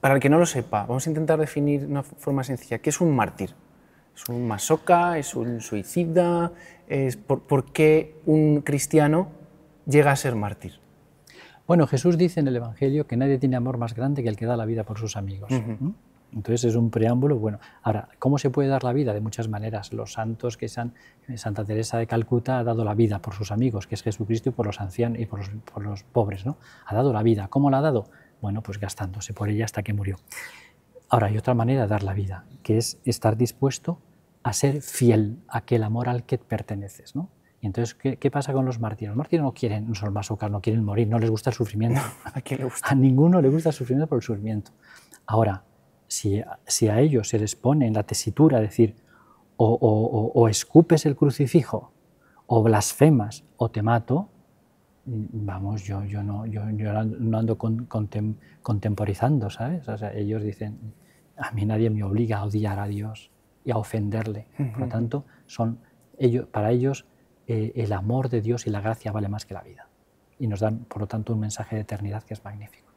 Para el que no lo sepa, vamos a intentar definir de una forma sencilla. ¿Qué es un mártir? ¿Es un masoca? ¿Es un suicida? ¿Es por, qué un cristiano llega a ser mártir? Bueno, Jesús dice en el Evangelio que nadie tiene amor más grande que el que da la vida por sus amigos. Entonces es un preámbulo. Bueno, ahora, ¿cómo se puede dar la vida? De muchas maneras. Los santos que san, eh, Santa Teresa de Calcuta ha dado la vida por sus amigos, que es Jesucristo, y por los ancianos y por los, por los pobres. ¿no? Ha dado la vida. ¿Cómo la ha dado? bueno, pues gastándose por ella hasta que murió. Ahora, hay otra manera de dar la vida, que es estar dispuesto a ser fiel a aquel amor al que perteneces, ¿no? Y entonces, ¿qué, pasa con los mártires? Los mártires no quieren, no son masocas, no quieren morir, no les gusta el sufrimiento. ¿A ¿A, le gusta? a ninguno le gusta el sufrimiento por el sufrimiento. Ahora, si, a ellos se les pone en la tesitura decir, o escupes el crucifijo, o blasfemas, o te mato, Mm, vamos, yo, yo, no, yo, no ando con, contemporizando, ¿sabes? ellos dicen, a mí nadie me obliga a odiar a Dios y a ofenderle. Por lo tanto, son, ellos, para ellos eh, el amor de Dios y la gracia vale más que la vida. Y nos dan, por lo tanto, un mensaje de eternidad que es magnífico.